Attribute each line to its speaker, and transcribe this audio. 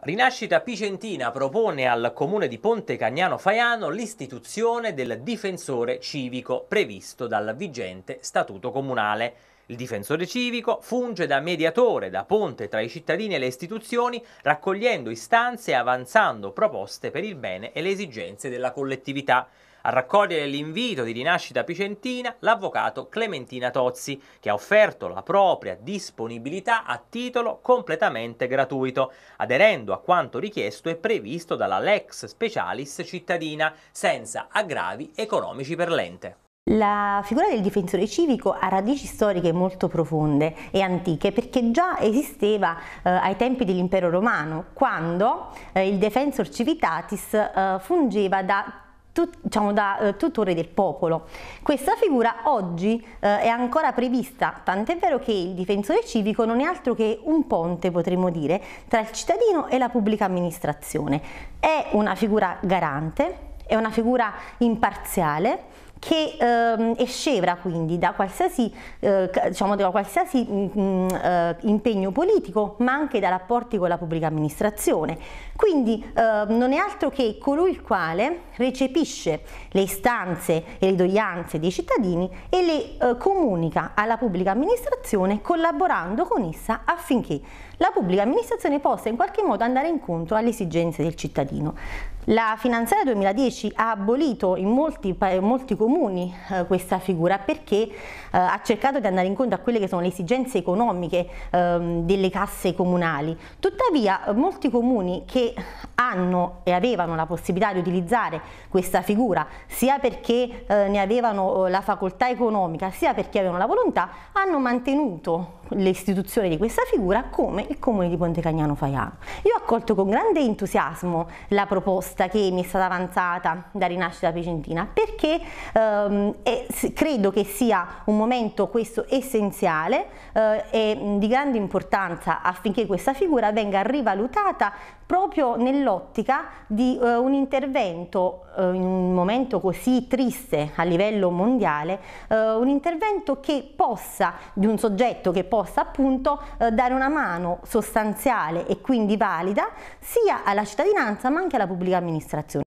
Speaker 1: Rinascita Picentina propone al comune di Ponte Cagnano Faiano l'istituzione del difensore civico previsto dal vigente statuto comunale. Il difensore civico funge da mediatore, da ponte tra i cittadini e le istituzioni, raccogliendo istanze e avanzando proposte per il bene e le esigenze della collettività. A raccogliere l'invito di Rinascita Picentina l'avvocato Clementina Tozzi, che ha offerto la propria disponibilità a titolo completamente gratuito, aderendo a quanto richiesto e previsto dalla Lex Specialis cittadina, senza aggravi economici per l'ente.
Speaker 2: La figura del difensore civico ha radici storiche molto profonde e antiche perché già esisteva eh, ai tempi dell'impero romano quando eh, il defensor civitatis eh, fungeva da tut, diciamo, da eh, tutore del popolo. Questa figura oggi eh, è ancora prevista, tant'è vero che il difensore civico non è altro che un ponte, potremmo dire, tra il cittadino e la pubblica amministrazione. È una figura garante, è una figura imparziale, che ehm, scevra quindi da qualsiasi, eh, diciamo, da qualsiasi mh, mm, mm, eh, impegno politico ma anche da rapporti con la pubblica amministrazione. Quindi eh, non è altro che colui il quale recepisce le istanze e le doglianze dei cittadini e le eh, comunica alla pubblica amministrazione collaborando con essa affinché la pubblica amministrazione possa in qualche modo andare incontro alle esigenze del cittadino. La finanziaria 2010 ha abolito in molti, in molti comuni eh, questa figura perché eh, ha cercato di andare incontro a quelle che sono le esigenze economiche ehm, delle casse comunali. Tuttavia molti comuni che hanno e avevano la possibilità di utilizzare questa figura sia perché eh, ne avevano eh, la facoltà economica sia perché avevano la volontà hanno mantenuto l'istituzione di questa figura come il comune di Pontecagnano Faiano. Io ho accolto con grande entusiasmo la proposta proposta che mi è stata avanzata da Rinascita Picentina perché ehm, è, credo che sia un momento questo essenziale eh, e di grande importanza affinché questa figura venga rivalutata proprio nell'ottica di eh, un intervento eh, in un momento così triste a livello mondiale, eh, un intervento che possa, di un soggetto che possa appunto eh, dare una mano sostanziale e quindi valida sia alla cittadinanza ma anche alla pubblica amministrazione amministrazione.